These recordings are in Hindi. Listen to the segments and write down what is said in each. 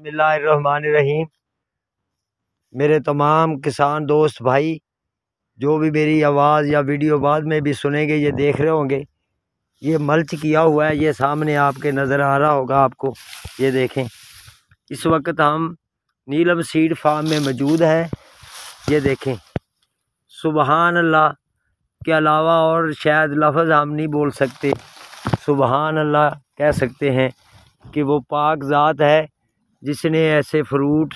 बसमीम मेरे तमाम किसान दोस्त भाई जो भी मेरी आवाज़ या वीडियो बाद में भी सुनेंगे ये देख रहे होंगे ये मल्च किया हुआ है ये सामने आपके नज़र आ रहा होगा आपको ये देखें इस वक्त हम नीलम सीड फार्म में मौजूद है ये देखें सुबहान अल्लाह के अलावा और शायद लफ्ज़ हम नहीं बोल सकते सुबहान अल्लाह कह सकते हैं कि वो पाक ज़ात है जिसने ऐसे फ्रूट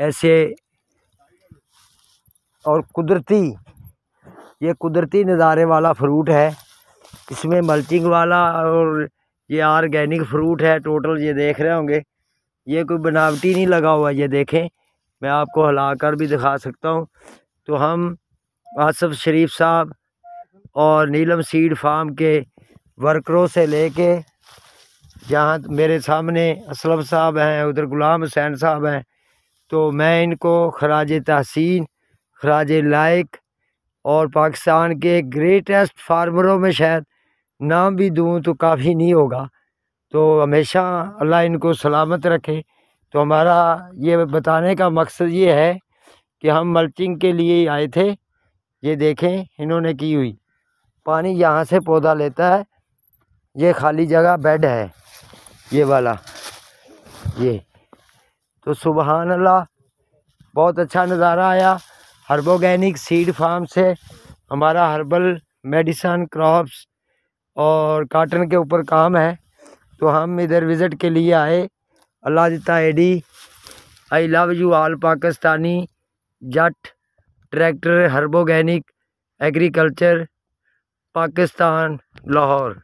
ऐसे और कुदरती ये कुदरती नज़ारे वाला फ्रूट है इसमें मल्चिंग वाला और ये आर्गेनिक फ्रूट है टोटल ये देख रहे होंगे ये कोई बनावटी नहीं लगा हुआ ये देखें मैं आपको हिला कर भी दिखा सकता हूँ तो हम आसफ़ शरीफ साहब और नीलम सीड फार्म के वर्करों से लेके जहाँ मेरे सामने असलम साहब हैं उधर गुलाम हुसैन साहब हैं तो मैं इनको खराज तहसीन खराज लायक और पाकिस्तान के ग्रेटेस्ट फार्मरों में शायद नाम भी दूँ तो काफ़ी नहीं होगा तो हमेशा अल्लाह इनको सलामत रखे तो हमारा ये बताने का मकसद ये है कि हम मल्चिंग के लिए आए थे ये देखें इन्होंने की हुई पानी यहाँ से पौधा लेता है ये खाली जगह बेड है ये वाला ये तो सुबह अल्लाह बहुत अच्छा नज़ारा आया हर्बोगैनिक सीड फार्म से हमारा हर्बल मेडिसन क्रॉप्स और काटन के ऊपर काम है तो हम इधर विज़िट के लिए आए अल्लाह जिता एडी I love you all Pakistani Jatt tractor herboganic agriculture Pakistan Lahore